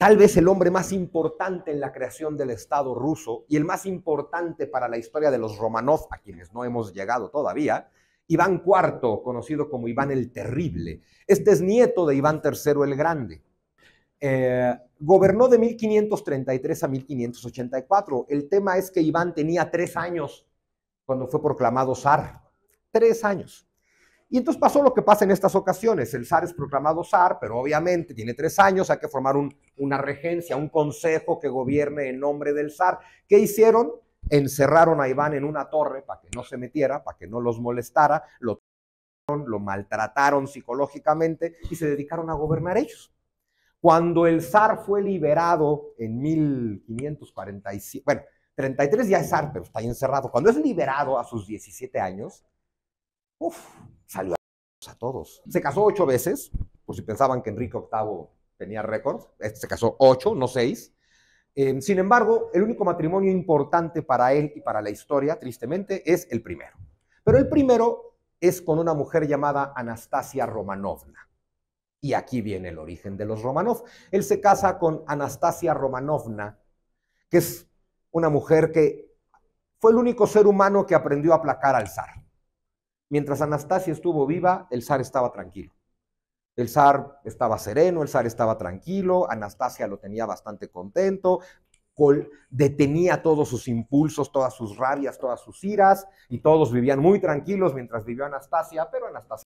tal vez el hombre más importante en la creación del Estado ruso y el más importante para la historia de los Romanov, a quienes no hemos llegado todavía, Iván IV, conocido como Iván el Terrible. Este es nieto de Iván III el Grande. Eh, gobernó de 1533 a 1584. El tema es que Iván tenía tres años cuando fue proclamado zar. Tres años. Y entonces pasó lo que pasa en estas ocasiones. El zar es proclamado zar, pero obviamente tiene tres años, hay que formar una regencia, un consejo que gobierne en nombre del zar. ¿Qué hicieron? Encerraron a Iván en una torre para que no se metiera, para que no los molestara, lo, lo maltrataron psicológicamente y se dedicaron a gobernar ellos. Cuando el zar fue liberado en 1545, bueno, 33 ya es zar, pero está ahí encerrado. Cuando es liberado a sus 17 años, Uf, Saludos a todos. Se casó ocho veces, pues si pensaban que Enrique VIII tenía récords, eh, se casó ocho, no seis. Em, sin embargo, el único matrimonio importante para él y para la historia, tristemente, es el primero. Pero el primero es con una mujer llamada Anastasia Romanovna. Y aquí viene el origen de los Romanov. Él se casa con Anastasia Romanovna, que es una mujer que fue el único ser humano que aprendió a aplacar al zar. Mientras Anastasia estuvo viva, el zar estaba tranquilo. El zar estaba sereno, el zar estaba tranquilo, Anastasia lo tenía bastante contento, detenía todos sus impulsos, todas sus rabias, todas sus iras, y todos vivían muy tranquilos mientras vivió Anastasia, pero Anastasia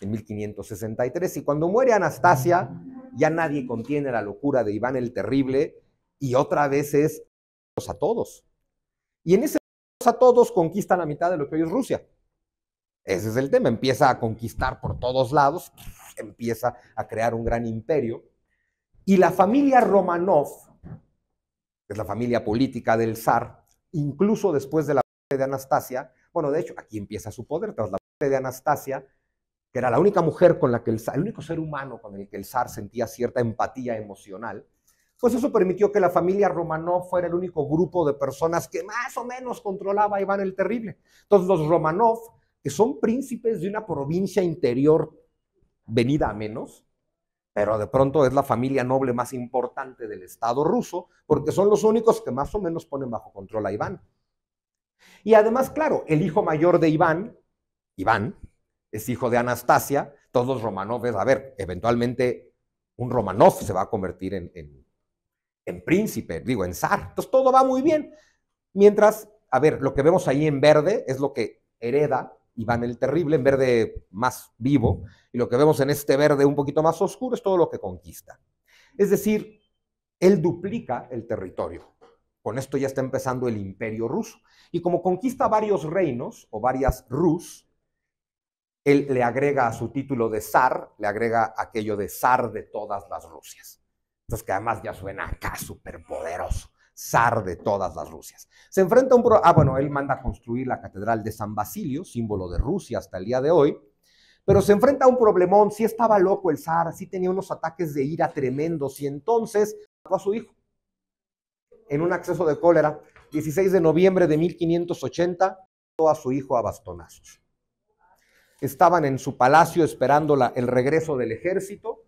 en 1563, y cuando muere Anastasia, ya nadie contiene la locura de Iván el Terrible, y otra vez es a todos. Y en ese a todos conquistan la mitad de lo que hoy es Rusia. Ese es el tema, empieza a conquistar por todos lados, empieza a crear un gran imperio. Y la familia Romanov, que es la familia política del zar, incluso después de la muerte de Anastasia, bueno, de hecho, aquí empieza su poder, tras la muerte de Anastasia, que era la única mujer con la que el, el único ser humano con el que el zar sentía cierta empatía emocional, pues eso permitió que la familia Romanov fuera el único grupo de personas que más o menos controlaba a Iván el Terrible. Entonces los Romanov son príncipes de una provincia interior venida a menos, pero de pronto es la familia noble más importante del Estado ruso, porque son los únicos que más o menos ponen bajo control a Iván. Y además, claro, el hijo mayor de Iván, Iván, es hijo de Anastasia, todos los a ver, eventualmente un Romanov se va a convertir en, en, en príncipe, digo, en zar. Entonces todo va muy bien. Mientras, a ver, lo que vemos ahí en verde es lo que hereda Iván el Terrible, en verde más vivo, y lo que vemos en este verde un poquito más oscuro es todo lo que conquista. Es decir, él duplica el territorio. Con esto ya está empezando el imperio ruso. Y como conquista varios reinos o varias Rus, él le agrega a su título de zar, le agrega aquello de zar de todas las Rusias. Entonces, que además ya suena acá súper zar de todas las Rusias. Se enfrenta a un... Pro ah, bueno, él manda a construir la Catedral de San Basilio, símbolo de Rusia hasta el día de hoy, pero se enfrenta a un problemón, sí estaba loco el zar, sí tenía unos ataques de ira tremendos y entonces mató a su hijo en un acceso de cólera, 16 de noviembre de 1580, mató a su hijo a bastonazos. Estaban en su palacio esperando el regreso del ejército.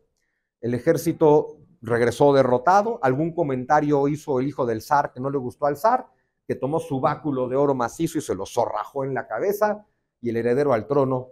El ejército regresó derrotado. Algún comentario hizo el hijo del zar que no le gustó al zar, que tomó su báculo de oro macizo y se lo zorrajó en la cabeza, y el heredero al trono